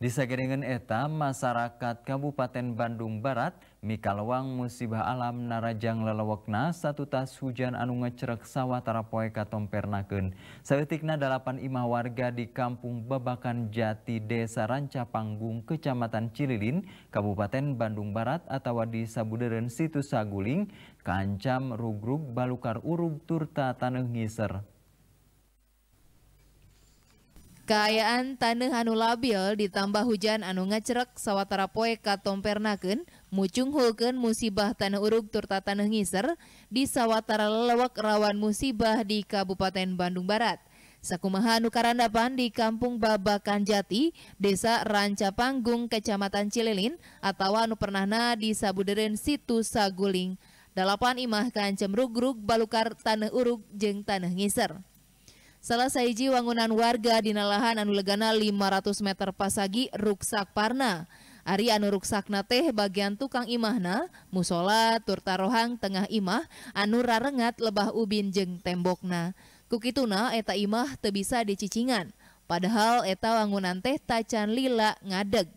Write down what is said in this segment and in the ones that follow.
Di Disakiringan eta, masyarakat Kabupaten Bandung Barat, Mikalwang musibah alam narajang lelewakna satu tas hujan anu ngecerek sawah tarapoe pernaken. Saeutikna delapan imah warga di Kampung Babakan Jati Desa Ranca Panggung Kecamatan Cililin, Kabupaten Bandung Barat atau di Sabuderen Situ Saguling, kancam rugrug balukar urug turta taneuh ngiser. Kayaan tanah anu labil ditambah hujan anu ngacerek sawatara poe mucung hulken musibah tanah uruk turta tanah ngiser di sawatara lewak rawan musibah di Kabupaten Bandung Barat. Sakumaha Nukarandapan di Kampung Babakan Jati, Desa Ranca Panggung, Kecamatan Cililin, atau anu pernah na di Sabuderen Situ Saguling. Dalapan imah kancem rugrug balukar tanah Uruk jeng tanah ngiser. Salah saiji wangunan warga di nalahan anu legana 500 meter pasagi ruksak parna. Ari anu ruksakna teh bagian tukang imahna, musola, turtarohang, tengah imah, anu rarengat lebah ubin jeng tembokna. Kukituna eta imah tebisa bisa dicicingan, padahal eta wangunan teh tacan lila ngadeg.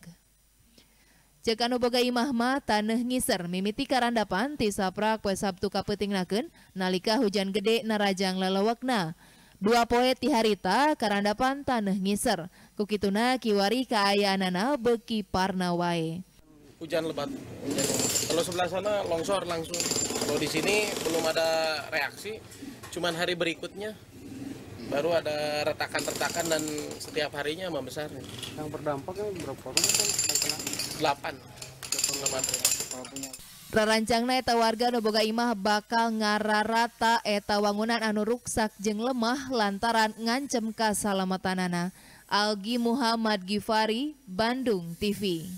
Cek anu boga imah ma taneh ngiser mimiti karandapan ti saprak poe Sabtu kapentingnakeun nalika hujan gede narajang lelewekna. Dua poe ti harita karandapan tanah ngiser. Kukituna kiwari kaayanana beki parna Hujan lebat. Kalau sebelah sana longsor langsung. Kalau di sini belum ada reaksi, cuman hari berikutnya baru ada retakan-retakan dan setiap harinya membesar. Yang berdampaknya berapa rumah kan? 8. 8 rumah. Rancang eta warga nuboga imah bakal ngararata eta wangunan anu ruksak jeng lemah lantaran ngancem kasalamatanana, Algi Muhammad Gifari, Bandung TV.